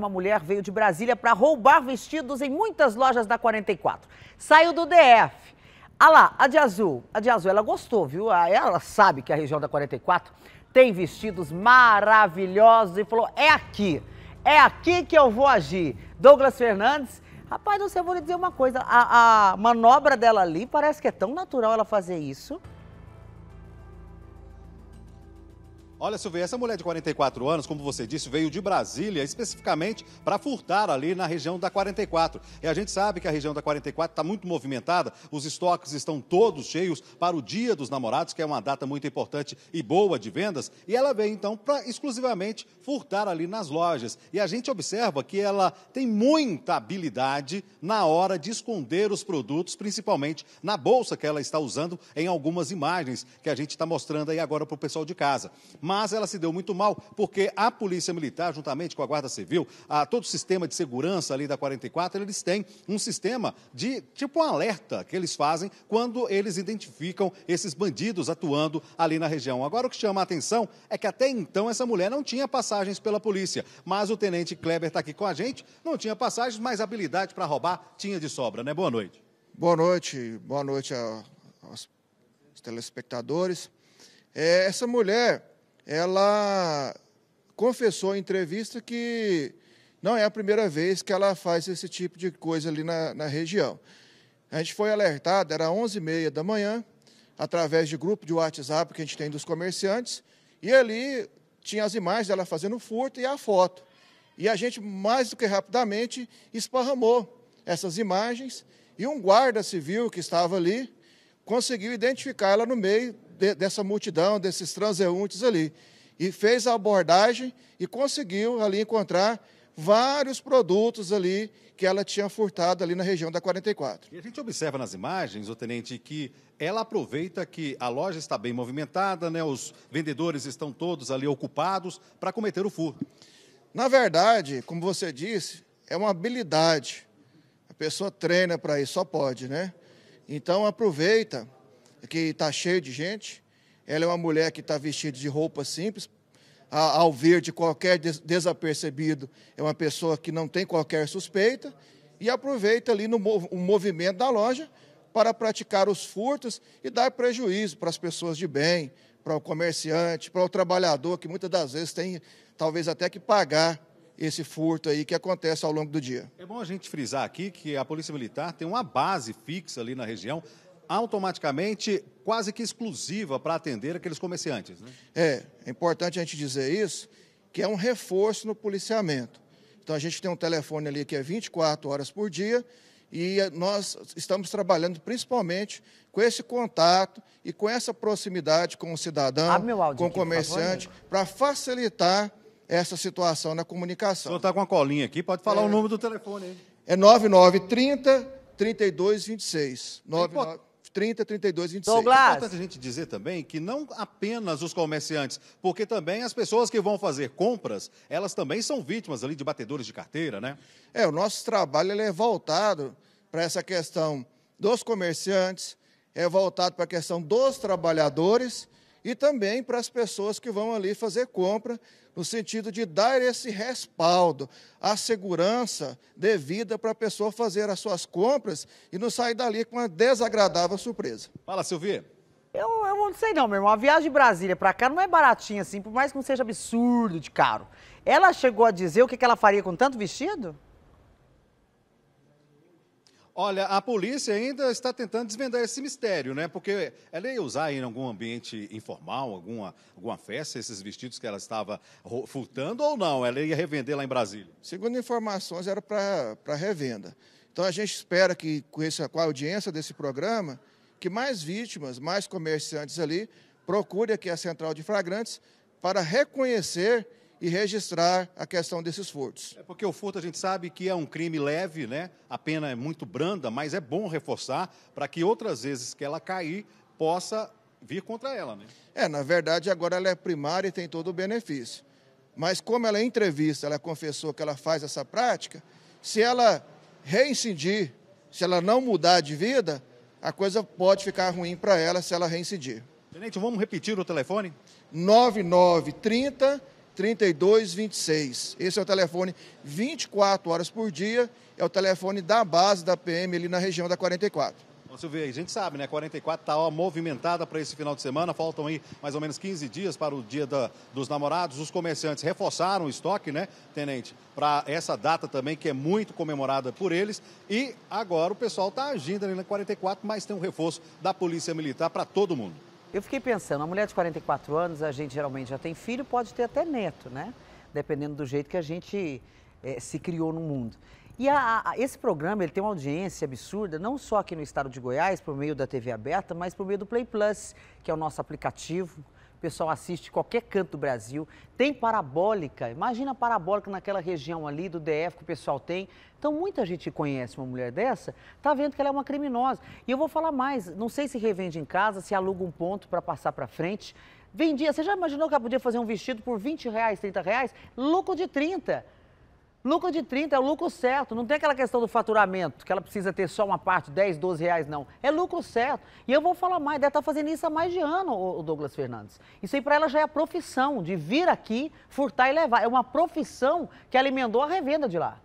Uma mulher veio de Brasília para roubar vestidos em muitas lojas da 44. Saiu do DF. Ah lá, a de azul. A de azul, ela gostou, viu? Ah, ela sabe que a região da 44 tem vestidos maravilhosos e falou: é aqui, é aqui que eu vou agir. Douglas Fernandes. Rapaz, eu vou lhe dizer uma coisa, a, a manobra dela ali parece que é tão natural ela fazer isso. Olha, Silvia, essa mulher de 44 anos, como você disse, veio de Brasília, especificamente para furtar ali na região da 44. E a gente sabe que a região da 44 está muito movimentada, os estoques estão todos cheios para o Dia dos Namorados, que é uma data muito importante e boa de vendas. E ela veio, então, para exclusivamente furtar ali nas lojas. E a gente observa que ela tem muita habilidade na hora de esconder os produtos, principalmente na bolsa que ela está usando em algumas imagens que a gente está mostrando aí agora para o pessoal de casa mas ela se deu muito mal porque a Polícia Militar, juntamente com a Guarda Civil, a, todo o sistema de segurança ali da 44, eles têm um sistema de tipo um alerta que eles fazem quando eles identificam esses bandidos atuando ali na região. Agora, o que chama a atenção é que até então essa mulher não tinha passagens pela polícia, mas o tenente Kleber está aqui com a gente, não tinha passagens, mas habilidade para roubar tinha de sobra, né? Boa noite. Boa noite, boa noite aos telespectadores. É, essa mulher, ela confessou em entrevista que não é a primeira vez que ela faz esse tipo de coisa ali na, na região. A gente foi alertado, era 11h30 da manhã, através de grupo de WhatsApp que a gente tem dos comerciantes, e ali tinha as imagens dela fazendo furto e a foto. E a gente, mais do que rapidamente, esparramou essas imagens, e um guarda civil que estava ali conseguiu identificar ela no meio de, dessa multidão, desses transeuntes ali. E fez a abordagem e conseguiu ali encontrar vários produtos ali que ela tinha furtado ali na região da 44. E a gente observa nas imagens, o tenente, que ela aproveita que a loja está bem movimentada, né? Os vendedores estão todos ali ocupados para cometer o furto. Na verdade, como você disse, é uma habilidade. A pessoa treina para isso, só pode, né? Então aproveita que está cheio de gente. Ela é uma mulher que está vestida de roupa simples. Ao ver de qualquer desapercebido, é uma pessoa que não tem qualquer suspeita e aproveita ali no o movimento da loja para praticar os furtos e dar prejuízo para as pessoas de bem, para o comerciante, para o trabalhador, que muitas das vezes tem talvez até que pagar esse furto aí que acontece ao longo do dia. É bom a gente frisar aqui que a Polícia Militar tem uma base fixa ali na região automaticamente quase que exclusiva para atender aqueles comerciantes. Né? É, é importante a gente dizer isso, que é um reforço no policiamento. Então a gente tem um telefone ali que é 24 horas por dia e eh, nós estamos trabalhando principalmente com esse contato e com essa proximidade com o cidadão, com o comerciante, para facilitar essa situação na comunicação. O senhor está com a colinha aqui, pode falar é, o número do telefone aí. É 9930 3226. É 99... 30, 32, 26. Douglas. É importante a gente dizer também que não apenas os comerciantes, porque também as pessoas que vão fazer compras, elas também são vítimas ali de batedores de carteira, né? É, o nosso trabalho ele é voltado para essa questão dos comerciantes, é voltado para a questão dos trabalhadores e também para as pessoas que vão ali fazer compra, no sentido de dar esse respaldo, a segurança devida para a pessoa fazer as suas compras e não sair dali com uma desagradável surpresa. Fala, Silvia. Eu, eu não sei não, meu irmão. A viagem de Brasília para cá não é baratinha assim, por mais que não seja absurdo de caro. Ela chegou a dizer o que, que ela faria com tanto vestido? Olha, a polícia ainda está tentando desvendar esse mistério, né? Porque ela ia usar em algum ambiente informal, alguma, alguma festa, esses vestidos que ela estava furtando ou não? Ela ia revender lá em Brasília? Segundo informações, era para revenda. Então a gente espera que, com, esse, com a audiência desse programa, que mais vítimas, mais comerciantes ali, procure aqui a Central de Flagrantes para reconhecer e registrar a questão desses furtos. É porque o furto a gente sabe que é um crime leve, né? A pena é muito branda, mas é bom reforçar para que outras vezes que ela cair possa vir contra ela, né? É, na verdade agora ela é primária e tem todo o benefício. Mas como ela é entrevista, ela confessou que ela faz essa prática, se ela reincidir, se ela não mudar de vida, a coisa pode ficar ruim para ela se ela reincidir. Tenente, vamos repetir o telefone? 9930 3226. Esse é o telefone 24 horas por dia, é o telefone da base da PM ali na região da 44. Ô Silvio, a gente sabe, né? 44 está movimentada para esse final de semana. Faltam aí mais ou menos 15 dias para o dia da, dos namorados. Os comerciantes reforçaram o estoque, né, Tenente? Para essa data também, que é muito comemorada por eles. E agora o pessoal está agindo ali na 44, mas tem um reforço da Polícia Militar para todo mundo. Eu fiquei pensando, uma mulher de 44 anos, a gente geralmente já tem filho, pode ter até neto, né? Dependendo do jeito que a gente é, se criou no mundo. E a, a, esse programa ele tem uma audiência absurda, não só aqui no estado de Goiás, por meio da TV aberta, mas por meio do Play Plus, que é o nosso aplicativo o pessoal assiste qualquer canto do Brasil. Tem parabólica, imagina a parabólica naquela região ali do DF que o pessoal tem. Então, muita gente conhece uma mulher dessa, tá vendo que ela é uma criminosa. E eu vou falar mais, não sei se revende em casa, se aluga um ponto para passar para frente. Vendia, você já imaginou que ela podia fazer um vestido por 20 reais, 30 reais? Lucro de 30 Lucro de 30 é o lucro certo, não tem aquela questão do faturamento, que ela precisa ter só uma parte, 10, 12 reais, não. É lucro certo. E eu vou falar mais, deve estar tá fazendo isso há mais de ano, o Douglas Fernandes. Isso aí para ela já é a profissão, de vir aqui, furtar e levar. É uma profissão que ela emendou a revenda de lá.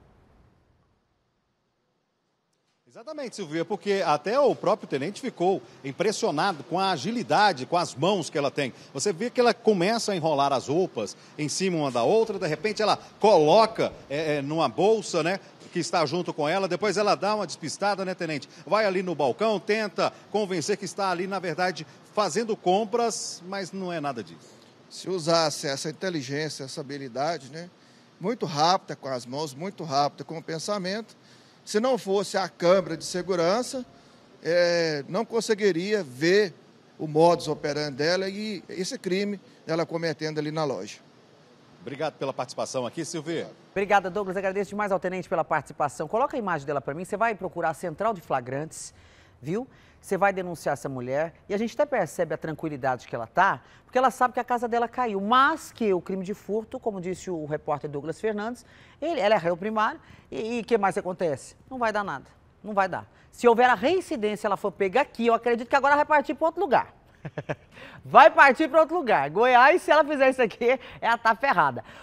Exatamente, Silvia, porque até o próprio tenente ficou impressionado com a agilidade, com as mãos que ela tem. Você vê que ela começa a enrolar as roupas em cima uma da outra, de repente ela coloca é, é, numa bolsa, né? Que está junto com ela, depois ela dá uma despistada, né, tenente? Vai ali no balcão, tenta convencer que está ali, na verdade, fazendo compras, mas não é nada disso. Se usasse essa inteligência, essa habilidade, né? Muito rápida com as mãos, muito rápida com o pensamento, se não fosse a câmara de segurança, é, não conseguiria ver o modus operandi dela e esse crime dela cometendo ali na loja. Obrigado pela participação aqui, Silvia. Obrigada, Douglas. Agradeço demais ao tenente pela participação. Coloca a imagem dela para mim. Você vai procurar a Central de Flagrantes viu? Você vai denunciar essa mulher e a gente até percebe a tranquilidade que ela tá, porque ela sabe que a casa dela caiu, mas que o crime de furto, como disse o repórter Douglas Fernandes, ele, ela é réu primário e o que mais acontece? Não vai dar nada, não vai dar. Se houver a reincidência, ela for pega aqui, eu acredito que agora vai partir para outro lugar. Vai partir para outro lugar. Goiás, se ela fizer isso aqui, ela tá ferrada.